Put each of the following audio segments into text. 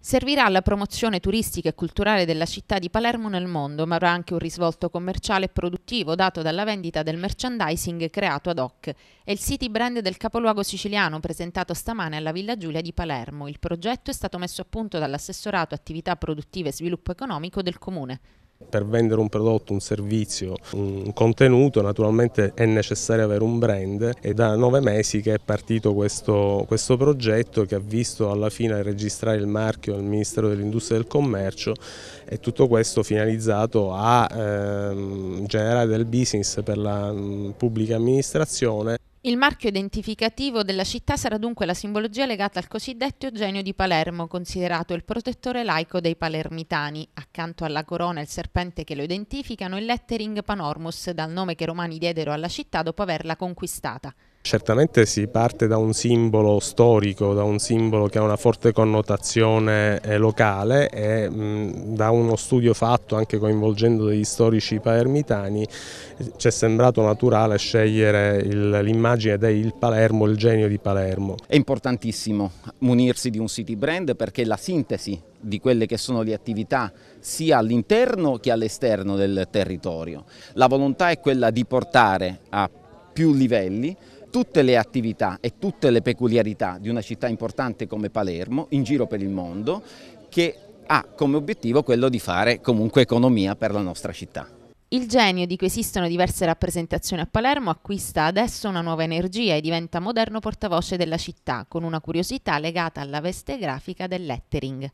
Servirà alla promozione turistica e culturale della città di Palermo nel mondo, ma avrà anche un risvolto commerciale e produttivo dato dalla vendita del merchandising creato ad hoc. È il city brand del capoluogo siciliano presentato stamane alla Villa Giulia di Palermo. Il progetto è stato messo a punto dall'assessorato attività produttive e sviluppo economico del comune. Per vendere un prodotto, un servizio, un contenuto naturalmente è necessario avere un brand È da nove mesi che è partito questo, questo progetto che ha visto alla fine registrare il marchio al Ministero dell'Industria e del Commercio e tutto questo finalizzato a ehm, generare del business per la mh, pubblica amministrazione. Il marchio identificativo della città sarà dunque la simbologia legata al cosiddetto Eugenio di Palermo, considerato il protettore laico dei palermitani. Accanto alla corona e al serpente che lo identificano, il lettering Panormus, dal nome che i romani diedero alla città dopo averla conquistata. Certamente si parte da un simbolo storico, da un simbolo che ha una forte connotazione eh, locale e da uno studio fatto anche coinvolgendo degli storici palermitani eh, ci è sembrato naturale scegliere l'immagine del Palermo, il genio di Palermo. È importantissimo munirsi di un city brand perché la sintesi di quelle che sono le attività sia all'interno che all'esterno del territorio. La volontà è quella di portare a più livelli tutte le attività e tutte le peculiarità di una città importante come Palermo in giro per il mondo che ha come obiettivo quello di fare comunque economia per la nostra città. Il genio di cui esistono diverse rappresentazioni a Palermo acquista adesso una nuova energia e diventa moderno portavoce della città, con una curiosità legata alla veste grafica del lettering.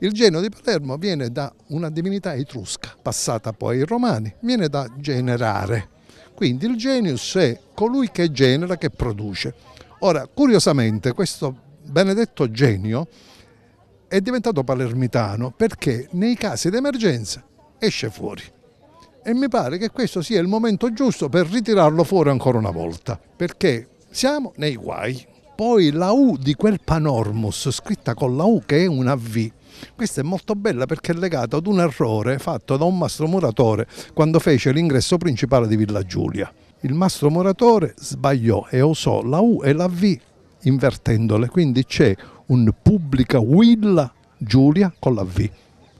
Il genio di Palermo viene da una divinità etrusca, passata poi ai romani, viene da generare, quindi il genius è colui che genera, che produce. Ora, curiosamente, questo benedetto genio è diventato palermitano perché nei casi d'emergenza esce fuori. E mi pare che questo sia il momento giusto per ritirarlo fuori ancora una volta, perché siamo nei guai. Poi la U di quel panormus, scritta con la U che è una V, questa è molto bella perché è legata ad un errore fatto da un mastro muratore quando fece l'ingresso principale di Villa Giulia. Il mastro muratore sbagliò e usò la U e la V invertendole, quindi c'è un pubblica Villa Giulia con la V.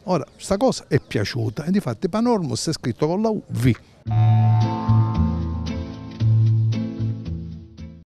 Ora, questa cosa è piaciuta e di fatto Panormus è scritto con la U, V.